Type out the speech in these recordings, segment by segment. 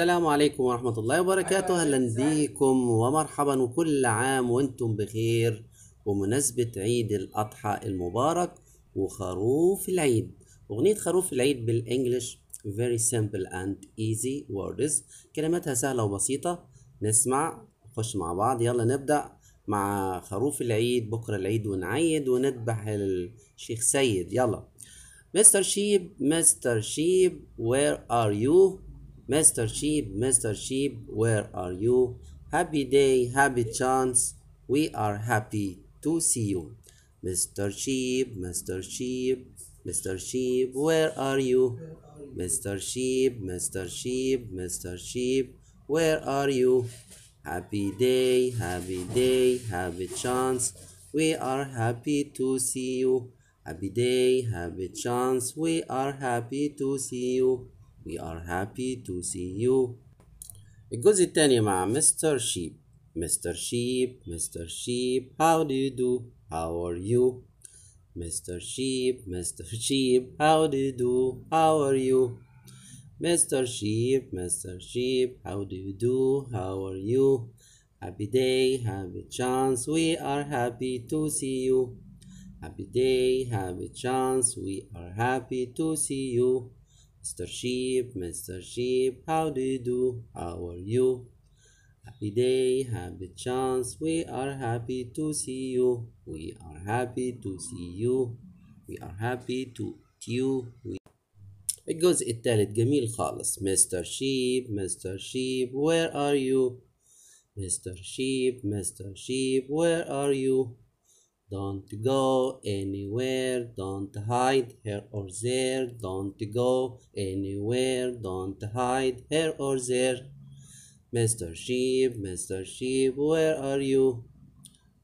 السلام عليكم ورحمة الله وبركاته أهلا بيكم ومرحبا وكل عام وانتم بخير بمناسبة عيد الأضحى المبارك وخروف العيد أغنية خروف العيد بالإنجلش very simple and easy words كلماتها سهلة وبسيطة نسمع نخش مع بعض يلا نبدأ مع خروف العيد بكرة العيد ونعيد ونذبح الشيخ سيد يلا مستر شيب مستر شيب where are you? Mr. Sheep, Mr. Sheep, where are you? Happy day, happy chance, we are happy to see you. Mr. Sheep, Mr. Sheep, Mr. Sheep, where are you? Mr. Sheep, Mr. Sheep, Mr. Sheep, where are you? Happy day, happy day, happy chance, we are happy to see you. Happy day, happy chance, we are happy to see you. We are happy to see you. الجزء الثاني مع Mr. Sheep. Mr. Sheep, Mr. Sheep, how do you do? How are you? Mr. Sheep, Mr. Sheep, how do you do? How are you? Mr. Sheep, Mr. Sheep, how do you do? How are you? Happy day, happy chance, we are happy to see you. Happy day, happy chance, we are happy to see you. Mr. Sheep, Mr. Sheep, how do you do? How are you? Happy day, happy chance, we are happy to see you. We are happy to see you. We are happy to you. We... الجزء الثالث جميل خالص Mr. Sheep, Mr. Sheep, where are you? Mr. Sheep, Mr. Sheep, where are you? Don't go anywhere, don't hide here or there. Don't go anywhere, don't hide here or there. Mr. Sheep, Mr. Sheep, where are you?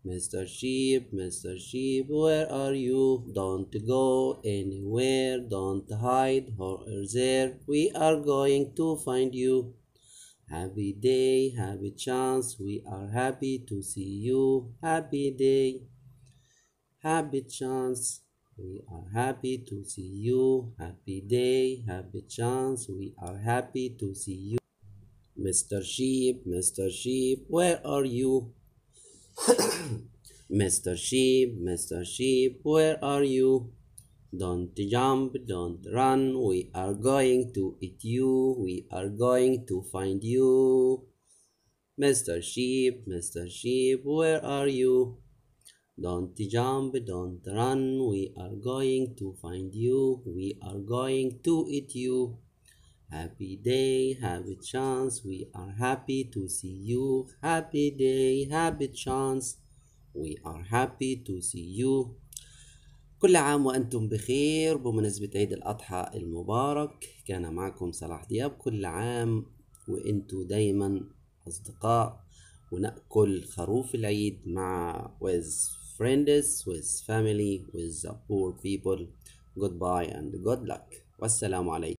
Mr. Sheep, Mr. Sheep, where are you? Don't go anywhere, don't hide here or there. We are going to find you. Happy day, happy chance, we are happy to see you. Happy day. Happy chance, we are happy to see you. Happy day, happy chance, we are happy to see you. Mr. Sheep, Mr. Sheep, where are you? Mr. Sheep, Mr. Sheep, where are you? Don't jump, don't run, we are going to eat you, we are going to find you. Mr. Sheep, Mr. Sheep, where are you? Don't jump, don't run, we are going to find you, we are going to eat you. Happy day, happy chance, we are happy to see you. Happy day, happy chance, we are happy to see you. كل عام وأنتم بخير بمناسبة عيد الأضحى المبارك كان معكم صلاح دياب كل عام وأنتم دايما أصدقاء ونأكل خروف العيد مع وز friends, with family, with the poor people. Goodbye and good luck. Wassalamu alaikum.